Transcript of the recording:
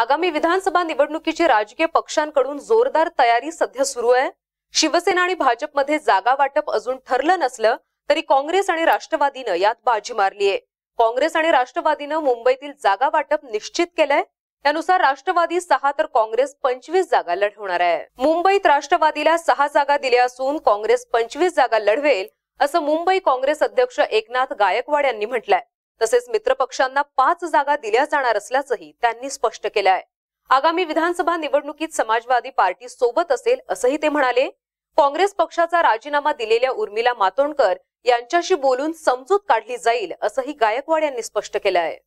आगामी विधानसभा निवडणुकीची राजकीय पक्षांकडून जोरदार तयारी सध्या सुरू आहे शिवसेना आणि भाजपमध्ये जागा वाटप अजून ठरलं नसलं तरी काँग्रेस आणि राष्ट्रवादीनं यात बाजी मारलीय काँग्रेस आणि राष्ट्रवादीनं मुंबईतील जागा वाटप निश्चित केलंय त्यानुसार राष्ट्रवादी सहा तर काँग्रेस पंचवीस जागा लढवणार आहे मुंबईत राष्ट्रवादीला सहा जागा दिल्या असून काँग्रेस पंचवीस जागा लढवेल असं मुंबई काँग्रेस अध्यक्ष एकनाथ गायकवाड यांनी म्हटलंय तसेच मित्रपक्षांना पाच जागा दिल्या जाणार असल्याचंही त्यांनी स्पष्ट केलं आहे आगामी विधानसभा निवडणुकीत समाजवादी पार्टी सोबत असेल असंही ते म्हणाले काँग्रेस पक्षाचा राजीनामा दिलेल्या उर्मिला मातोंडकर यांच्याशी बोलून समजूत काढली जाईल असंही गायकवाड यांनी स्पष्ट केलं आहे